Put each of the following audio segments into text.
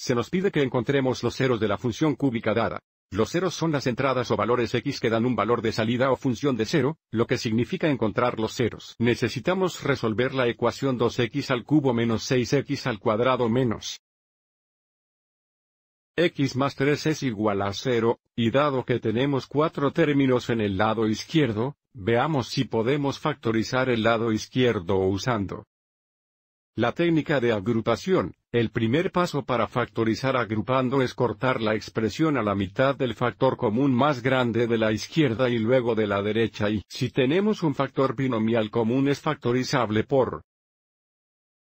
Se nos pide que encontremos los ceros de la función cúbica dada. Los ceros son las entradas o valores x que dan un valor de salida o función de cero, lo que significa encontrar los ceros. Necesitamos resolver la ecuación 2x al cubo menos 6x al cuadrado menos x más 3 es igual a 0, y dado que tenemos cuatro términos en el lado izquierdo, veamos si podemos factorizar el lado izquierdo usando la técnica de agrupación. El primer paso para factorizar agrupando es cortar la expresión a la mitad del factor común más grande de la izquierda y luego de la derecha y, si tenemos un factor binomial común es factorizable por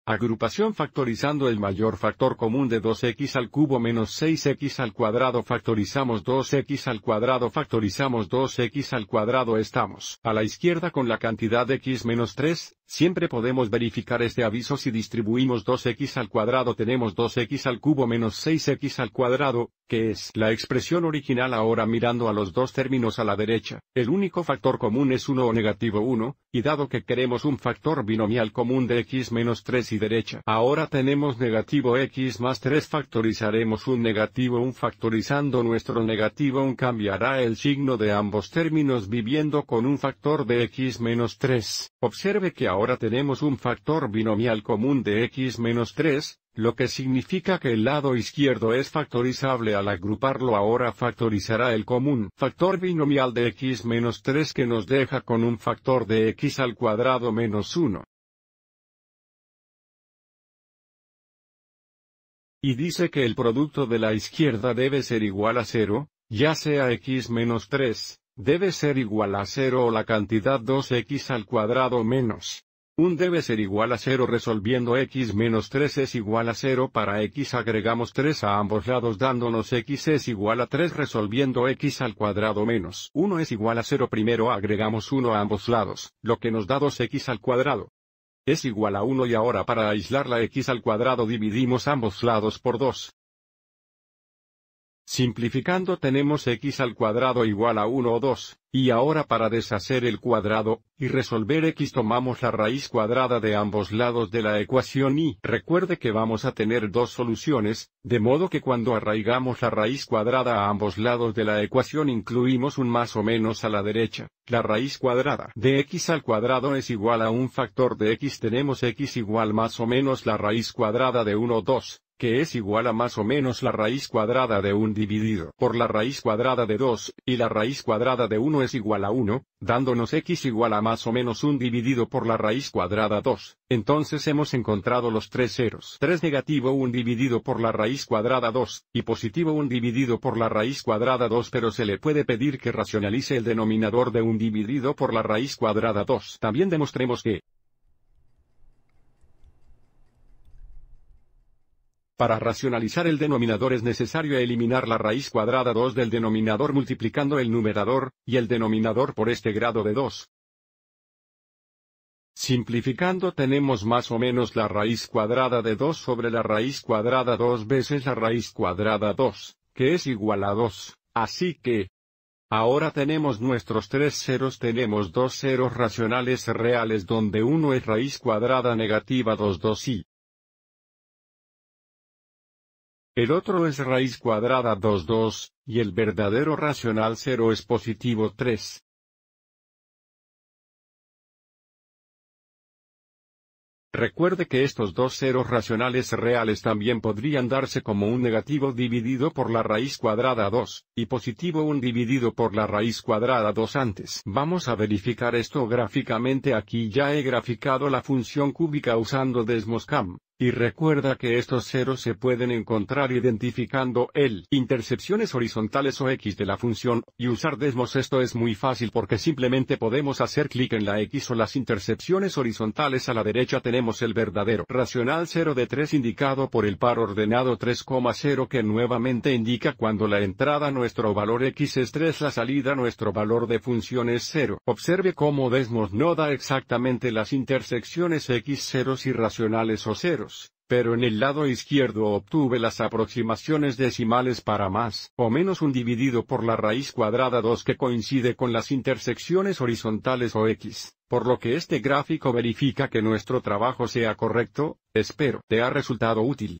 Agrupación factorizando el mayor factor común de 2x al cubo menos 6x al cuadrado factorizamos 2x al cuadrado factorizamos 2x al cuadrado estamos a la izquierda con la cantidad x menos 3, Siempre podemos verificar este aviso si distribuimos 2x al cuadrado tenemos 2x al cubo menos 6x al cuadrado, que es la expresión original ahora mirando a los dos términos a la derecha, el único factor común es 1 o negativo 1, y dado que queremos un factor binomial común de x menos 3 y derecha ahora tenemos negativo x más 3 factorizaremos un negativo 1 factorizando nuestro negativo 1 cambiará el signo de ambos términos viviendo con un factor de x menos 3, observe que Ahora tenemos un factor binomial común de x menos 3, lo que significa que el lado izquierdo es factorizable al agruparlo ahora factorizará el común factor binomial de x menos 3 que nos deja con un factor de x al cuadrado menos 1. Y dice que el producto de la izquierda debe ser igual a 0, ya sea x menos 3, debe ser igual a 0 o la cantidad 2x al cuadrado menos 1 debe ser igual a 0 resolviendo x menos 3 es igual a 0 para x agregamos 3 a ambos lados dándonos x es igual a 3 resolviendo x al cuadrado menos 1 es igual a 0 primero agregamos 1 a ambos lados, lo que nos da 2x al cuadrado. Es igual a 1 y ahora para aislar la x al cuadrado dividimos ambos lados por 2, Simplificando tenemos x al cuadrado igual a 1 o 2, y ahora para deshacer el cuadrado, y resolver x tomamos la raíz cuadrada de ambos lados de la ecuación y recuerde que vamos a tener dos soluciones, de modo que cuando arraigamos la raíz cuadrada a ambos lados de la ecuación incluimos un más o menos a la derecha. La raíz cuadrada de x al cuadrado es igual a un factor de x tenemos x igual más o menos la raíz cuadrada de 1 o 2, que es igual a más o menos la raíz cuadrada de 1 dividido por la raíz cuadrada de 2, y la raíz cuadrada de 1 es igual a 1, dándonos x igual a más o menos 1 dividido por la raíz cuadrada 2, entonces hemos encontrado los tres ceros. 3 negativo 1 dividido por la raíz cuadrada 2, y positivo 1 dividido por la raíz cuadrada 2 pero se le puede pedir que racionalice el denominador de 1 dividido por la raíz cuadrada 2. También demostremos que, Para racionalizar el denominador es necesario eliminar la raíz cuadrada 2 del denominador multiplicando el numerador, y el denominador por este grado de 2. Simplificando tenemos más o menos la raíz cuadrada de 2 sobre la raíz cuadrada 2 veces la raíz cuadrada 2, que es igual a 2, así que... Ahora tenemos nuestros tres ceros tenemos dos ceros racionales reales donde 1 es raíz cuadrada negativa 2 2 y el otro es raíz cuadrada 2 2, y el verdadero racional 0 es positivo 3. Recuerde que estos dos ceros racionales reales también podrían darse como un negativo dividido por la raíz cuadrada 2, y positivo 1 dividido por la raíz cuadrada 2 antes. Vamos a verificar esto gráficamente aquí ya he graficado la función cúbica usando Desmoscam. Y recuerda que estos ceros se pueden encontrar identificando el intercepciones horizontales o x de la función, y usar Desmos esto es muy fácil porque simplemente podemos hacer clic en la x o las intercepciones horizontales a la derecha tenemos el verdadero racional 0 de 3 indicado por el par ordenado 3,0 que nuevamente indica cuando la entrada nuestro valor x es 3 la salida nuestro valor de función es 0. Observe cómo Desmos no da exactamente las intersecciones x ceros irracionales o ceros pero en el lado izquierdo obtuve las aproximaciones decimales para más o menos un dividido por la raíz cuadrada 2 que coincide con las intersecciones horizontales o x, por lo que este gráfico verifica que nuestro trabajo sea correcto, espero te ha resultado útil.